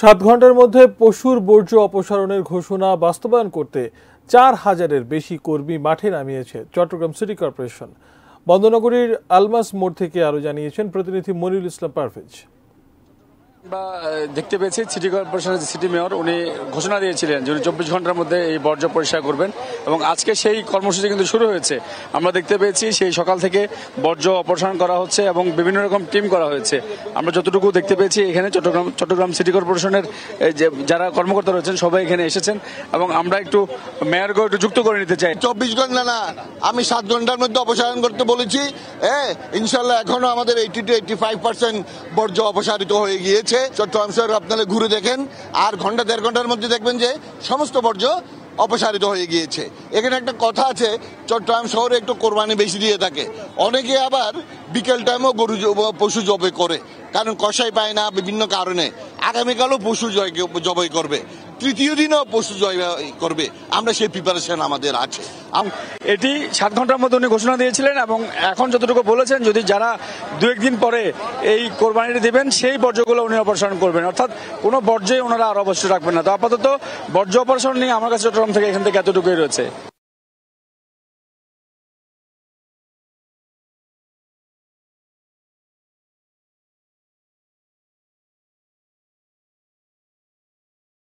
সাত ঘন্টার মধ্যে পশুর বর্জ্য অপসারণের ঘোষণা বাস্তবায়ন করতে চার হাজারের বেশি কর্মী মাঠে নামিয়েছে চট্টগ্রাম সিটি কর্পোরেশন বন্দনগরীর আলমাস মোড় থেকে আরও জানিয়েছেন প্রতিনিধি মনিরুল ইসলাম পারভেজ আমরা দেখতে পেয়েছি সিটি কর্পোরেশনের সিটি মেয়র উনি ঘোষণা দিয়েছিলেন যে উনি চব্বিশ ঘন্টার মধ্যে এই বর্জ্য পরিষ্কার করবেন এবং আজকে সেই কর্মসূচি কিন্তু শুরু হয়েছে আমরা দেখতে পেয়েছি সেই সকাল থেকে বর্জ্য অপসারণ করা হচ্ছে এবং বিভিন্ন রকম টিম করা হয়েছে আমরা যতটুকু দেখতে পেয়েছি এখানে চট্টগ্রাম চট্টগ্রাম সিটি কর্পোরেশনের যে যারা কর্মকর্তা রয়েছেন সবাই এখানে এসেছেন এবং আমরা একটু মেয়রকেও একটু যুক্ত করে নিতে চাই চব্বিশ ঘন্টা না আমি সাত ঘন্টার মধ্যে অপসারণ করতে বলেছি হ্যাঁ ইনশাল্লাহ এখনো আমাদের eighty two eighty five percent বর্জ্য অপসারিত হয়ে গিয়েছে এসে চট্টগ্রাম শহরে আপনারা ঘুরে দেখেন আর ঘন্টা দেড় ঘন্টার মধ্যে দেখবেন যে সমস্ত বর্জ্য অপসারিত হয়ে গিয়েছে এখানে একটা কথা আছে চট্টগ্রাম শহরে একটু কোরবানি বেশি দিয়ে থাকে অনেকে আবার বিকেল টাইমও গরু পশু জবে করে কারণ কষাই পায় না বিভিন্ন কারণে আগামীকালও পশু জয় জবাই করবে তৃতীয় দিনও পশু জয় করবে আমরা সেই প্রিপারেশন আমাদের আছে এটি সাত ঘন্টার মধ্যে উনি ঘোষণা দিয়েছিলেন এবং এখন যতটুকু বলেছেন যদি যারা দু একদিন পরে এই কোরবানিটি দেবেন সেই বর্জ্যগুলো উনি অপসারণ করবেন অর্থাৎ কোনো বর্জ্যই ওনারা আর অবশ্যই রাখবেন না তো আপাতত বর্জ্য অপসারণ নিয়ে আমার কাছে চট্টগ্রাম থেকে এখান থেকে এতটুকুই রয়েছে